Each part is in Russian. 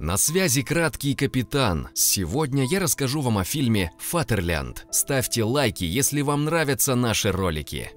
На связи краткий капитан. Сегодня я расскажу вам о фильме «Фатерлянд». Ставьте лайки, если вам нравятся наши ролики.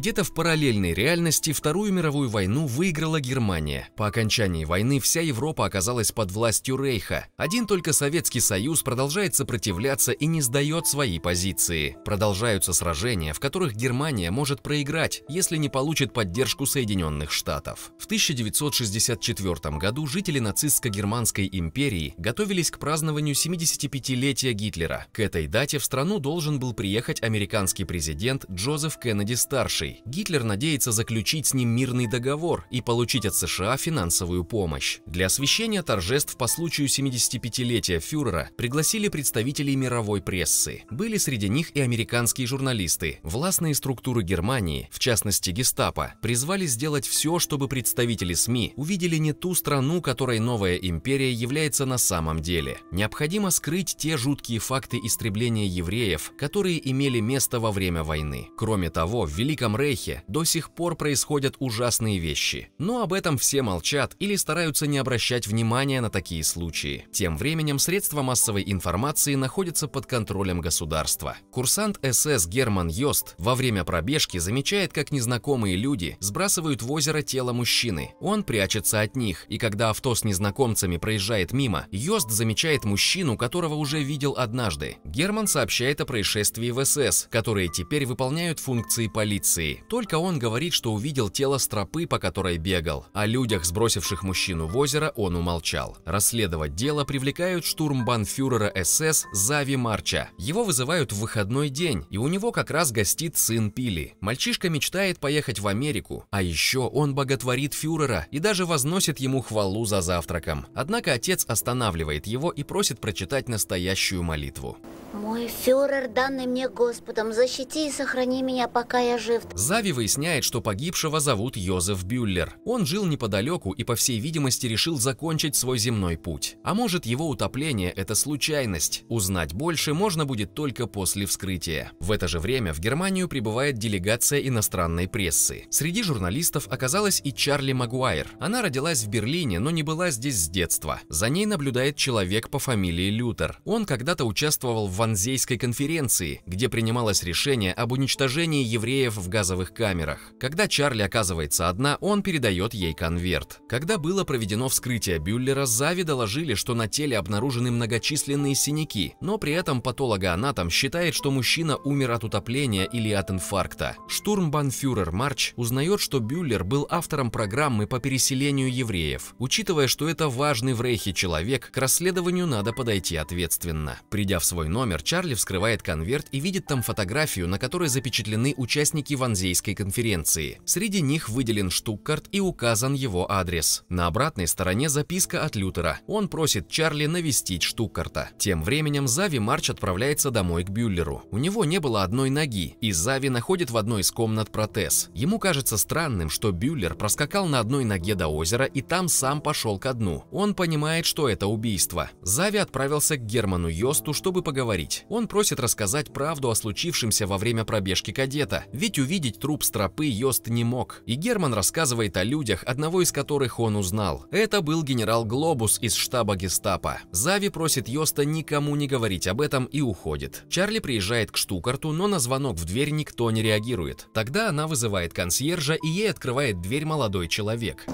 Где-то в параллельной реальности Вторую мировую войну выиграла Германия. По окончании войны вся Европа оказалась под властью Рейха. Один только Советский Союз продолжает сопротивляться и не сдает свои позиции. Продолжаются сражения, в которых Германия может проиграть, если не получит поддержку Соединенных Штатов. В 1964 году жители нацистско-германской империи готовились к празднованию 75-летия Гитлера. К этой дате в страну должен был приехать американский президент Джозеф Кеннеди-старший, Польшей, Гитлер надеется заключить с ним мирный договор и получить от США финансовую помощь. Для освещения торжеств по случаю 75-летия фюрера пригласили представителей мировой прессы. Были среди них и американские журналисты. Властные структуры Германии, в частности гестапо, призвали сделать все, чтобы представители СМИ увидели не ту страну, которой новая империя является на самом деле. Необходимо скрыть те жуткие факты истребления евреев, которые имели место во время войны. Кроме того, в Великом Рейхе до сих пор происходят ужасные вещи, но об этом все молчат или стараются не обращать внимания на такие случаи. Тем временем средства массовой информации находятся под контролем государства. Курсант СС Герман Йост во время пробежки замечает, как незнакомые люди сбрасывают в озеро тело мужчины. Он прячется от них, и когда авто с незнакомцами проезжает мимо, Йост замечает мужчину, которого уже видел однажды. Герман сообщает о происшествии в СС, которые теперь выполняют функции полиции полиции. Только он говорит, что увидел тело стропы, по которой бегал. О людях, сбросивших мужчину в озеро, он умолчал. Расследовать дело привлекают штурмбанфюрера СС Зави Марча. Его вызывают в выходной день, и у него как раз гостит сын Пили. Мальчишка мечтает поехать в Америку, а еще он боготворит фюрера и даже возносит ему хвалу за завтраком. Однако отец останавливает его и просит прочитать настоящую молитву. «Мой фюрер, данный мне Господом, защити и сохрани меня, пока я жив». Зави выясняет, что погибшего зовут Йозеф Бюллер. Он жил неподалеку и, по всей видимости, решил закончить свой земной путь. А может, его утопление – это случайность? Узнать больше можно будет только после вскрытия. В это же время в Германию прибывает делегация иностранной прессы. Среди журналистов оказалась и Чарли Магуайр. Она родилась в Берлине, но не была здесь с детства. За ней наблюдает человек по фамилии Лютер. Он когда-то участвовал в Ванзейской конференции, где принималось решение об уничтожении евреев в Газе газовых камерах. Когда Чарли оказывается одна, он передает ей конверт. Когда было проведено вскрытие Бюллера, Зави доложили, что на теле обнаружены многочисленные синяки, но при этом патологоанатом считает, что мужчина умер от утопления или от инфаркта. Штурмбанфюрер Марч узнает, что Бюллер был автором программы по переселению евреев. Учитывая, что это важный в Рейхе человек, к расследованию надо подойти ответственно. Придя в свой номер, Чарли вскрывает конверт и видит там фотографию, на которой запечатлены участники вонзения Евразийской конференции. Среди них выделен Штуккарт и указан его адрес. На обратной стороне записка от Лютера. Он просит Чарли навестить Штуккарта. Тем временем Зави Марч отправляется домой к Бюллеру. У него не было одной ноги, и Зави находит в одной из комнат протез. Ему кажется странным, что Бюллер проскакал на одной ноге до озера и там сам пошел ко дну. Он понимает, что это убийство. Зави отправился к Герману Йосту, чтобы поговорить. Он просит рассказать правду о случившемся во время пробежки кадета, ведь увидеть увидеть труп с Йост не мог, и Герман рассказывает о людях, одного из которых он узнал. Это был генерал Глобус из штаба гестапо. Зави просит Йоста никому не говорить об этом и уходит. Чарли приезжает к штукарту, но на звонок в дверь никто не реагирует. Тогда она вызывает консьержа, и ей открывает дверь молодой человек.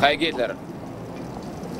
Хай, Гитлер.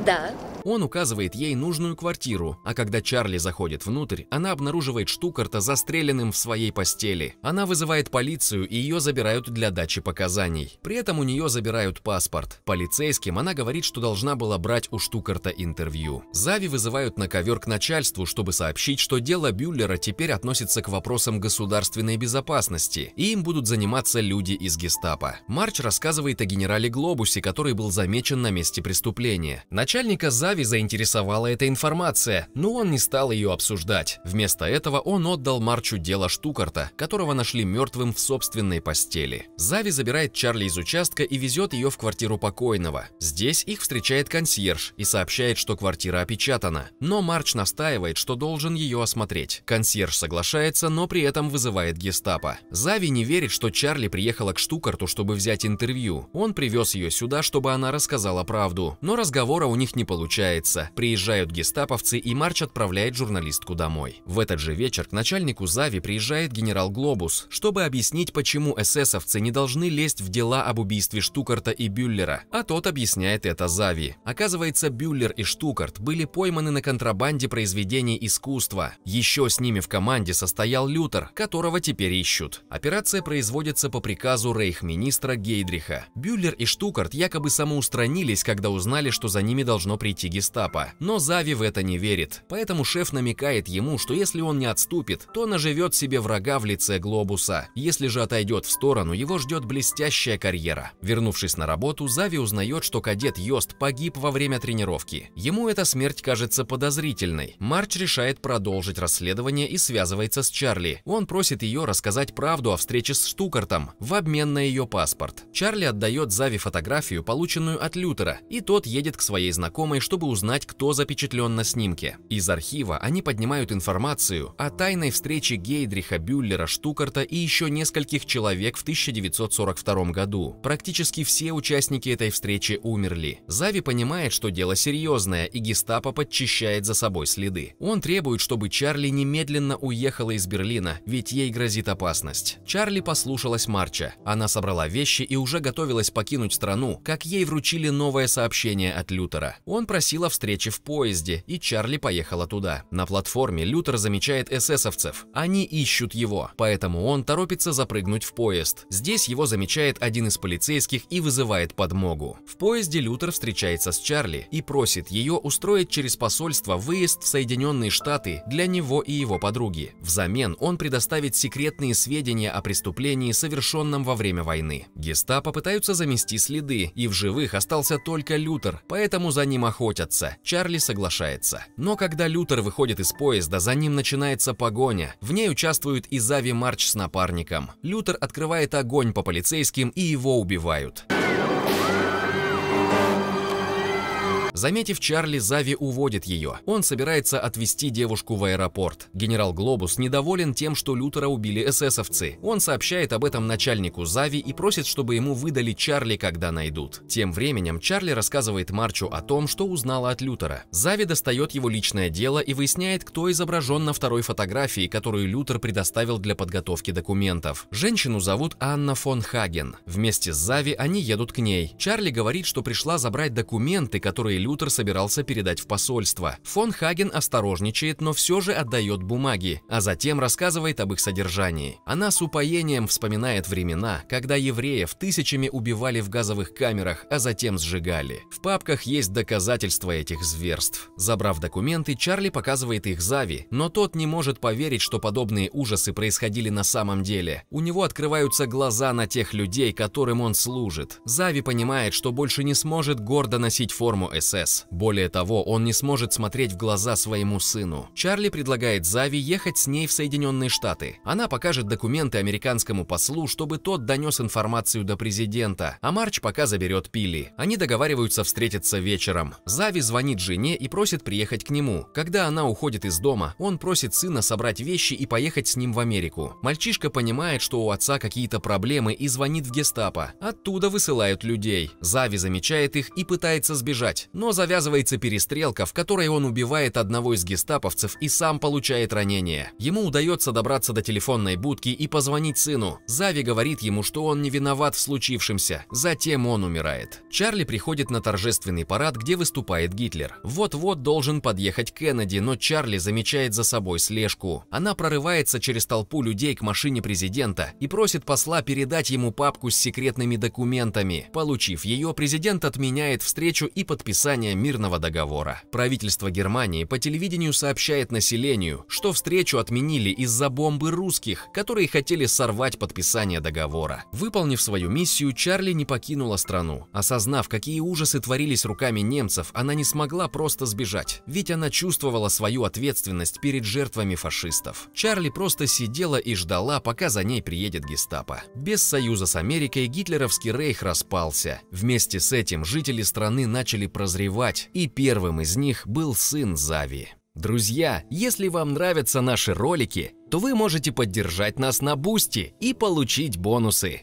Да. Он указывает ей нужную квартиру, а когда Чарли заходит внутрь, она обнаруживает Штукарта застреленным в своей постели. Она вызывает полицию и ее забирают для дачи показаний. При этом у нее забирают паспорт. Полицейским она говорит, что должна была брать у Штукарта интервью. Зави вызывают на ковер к начальству, чтобы сообщить, что дело Бюллера теперь относится к вопросам государственной безопасности, и им будут заниматься люди из гестапо. Марч рассказывает о генерале Глобусе, который был замечен на месте преступления. Начальника Зави Слави заинтересовала эта информация, но он не стал ее обсуждать. Вместо этого он отдал Марчу дело Штукарта, которого нашли мертвым в собственной постели. Зави забирает Чарли из участка и везет ее в квартиру покойного. Здесь их встречает консьерж и сообщает, что квартира опечатана. Но Марч настаивает, что должен ее осмотреть. Консьерж соглашается, но при этом вызывает гестапо. Зави не верит, что Чарли приехала к Штукарту, чтобы взять интервью. Он привез ее сюда, чтобы она рассказала правду. Но разговора у них не получилось случается. Приезжают гестаповцы и Марч отправляет журналистку домой. В этот же вечер к начальнику Зави приезжает генерал Глобус, чтобы объяснить, почему эсэсовцы не должны лезть в дела об убийстве Штукарта и Бюллера, а тот объясняет это Зави. Оказывается, Бюллер и Штукарт были пойманы на контрабанде произведений искусства. Еще с ними в команде состоял Лютер, которого теперь ищут. Операция производится по приказу рейхминистра Гейдриха. Бюллер и Штукарт якобы самоустранились, когда узнали, что за ними должно прийти власти гестапо. Но Зави в это не верит, поэтому шеф намекает ему, что если он не отступит, то наживет себе врага в лице Глобуса. Если же отойдет в сторону, его ждет блестящая карьера. Вернувшись на работу, Зави узнает, что кадет Йост погиб во время тренировки. Ему эта смерть кажется подозрительной. Марч решает продолжить расследование и связывается с Чарли. Он просит ее рассказать правду о встрече с Штукартом в обмен на ее паспорт. Чарли отдает Зави фотографию, полученную от Лютера, и тот едет к своей знакомой, чтобы чтобы узнать, кто запечатлен на снимке. Из архива они поднимают информацию о тайной встрече Гейдриха Бюллера Штукарта и еще нескольких человек в 1942 году. Практически все участники этой встречи умерли. Зави понимает, что дело серьезное, и гестапо подчищает за собой следы. Он требует, чтобы Чарли немедленно уехала из Берлина, ведь ей грозит опасность. Чарли послушалась Марча. Она собрала вещи и уже готовилась покинуть страну, как ей вручили новое сообщение от Лютера. Он просил попросил о встрече в поезде, и Чарли поехала туда. На платформе Лютер замечает эсэсовцев. Они ищут его, поэтому он торопится запрыгнуть в поезд. Здесь его замечает один из полицейских и вызывает подмогу. В поезде Лютер встречается с Чарли и просит ее устроить через посольство выезд в Соединенные Штаты для него и его подруги. Взамен он предоставит секретные сведения о преступлении, совершенном во время войны. Гестапо пытаются замести следы, и в живых остался только Лютер, поэтому за ним охотятся охотятся. Чарли соглашается. Но когда Лютер выходит из поезда, за ним начинается погоня. В ней участвуют и Зави Марч с напарником. Лютер открывает огонь по полицейским и его убивают. Заметив Чарли, Зави уводит ее. Он собирается отвезти девушку в аэропорт. Генерал Глобус недоволен тем, что Лютера убили эсэсовцы. Он сообщает об этом начальнику Зави и просит, чтобы ему выдали Чарли, когда найдут. Тем временем Чарли рассказывает Марчу о том, что узнала от Лютера. Зави достает его личное дело и выясняет, кто изображен на второй фотографии, которую Лютер предоставил для подготовки документов. Женщину зовут Анна фон Хаген. Вместе с Зави они едут к ней. Чарли говорит, что пришла забрать документы, которые Лютер собирался передать в посольство. Фон Хаген осторожничает, но все же отдает бумаги, а затем рассказывает об их содержании. Она с упоением вспоминает времена, когда евреев тысячами убивали в газовых камерах, а затем сжигали. В папках есть доказательства этих зверств. Забрав документы, Чарли показывает их Зави, но тот не может поверить, что подобные ужасы происходили на самом деле. У него открываются глаза на тех людей, которым он служит. Зави понимает, что больше не сможет гордо носить форму СС, процесс. Более того, он не сможет смотреть в глаза своему сыну. Чарли предлагает Зави ехать с ней в Соединенные Штаты. Она покажет документы американскому послу, чтобы тот донес информацию до президента, а Марч пока заберет Пилли. Они договариваются встретиться вечером. Зави звонит жене и просит приехать к нему. Когда она уходит из дома, он просит сына собрать вещи и поехать с ним в Америку. Мальчишка понимает, что у отца какие-то проблемы и звонит в гестапо. Оттуда высылают людей. Зави замечает их и пытается сбежать, но но завязывается перестрелка, в которой он убивает одного из гестаповцев и сам получает ранение. Ему удается добраться до телефонной будки и позвонить сыну. Зави говорит ему, что он не виноват в случившемся, затем он умирает. Чарли приходит на торжественный парад, где выступает Гитлер. Вот-вот должен подъехать Кеннеди, но Чарли замечает за собой слежку. Она прорывается через толпу людей к машине президента и просит посла передать ему папку с секретными документами. Получив ее, президент отменяет встречу и подписание подписания мирного договора. Правительство Германии по телевидению сообщает населению, что встречу отменили из-за бомбы русских, которые хотели сорвать подписание договора. Выполнив свою миссию, Чарли не покинула страну. Осознав, какие ужасы творились руками немцев, она не смогла просто сбежать, ведь она чувствовала свою ответственность перед жертвами фашистов. Чарли просто сидела и ждала, пока за ней приедет гестапо. Без союза с Америкой гитлеровский рейх распался. Вместе с этим жители страны начали прозревать созревать, и первым из них был сын Зави. Друзья, если вам нравятся наши ролики, то вы можете поддержать нас на Бусти и получить бонусы.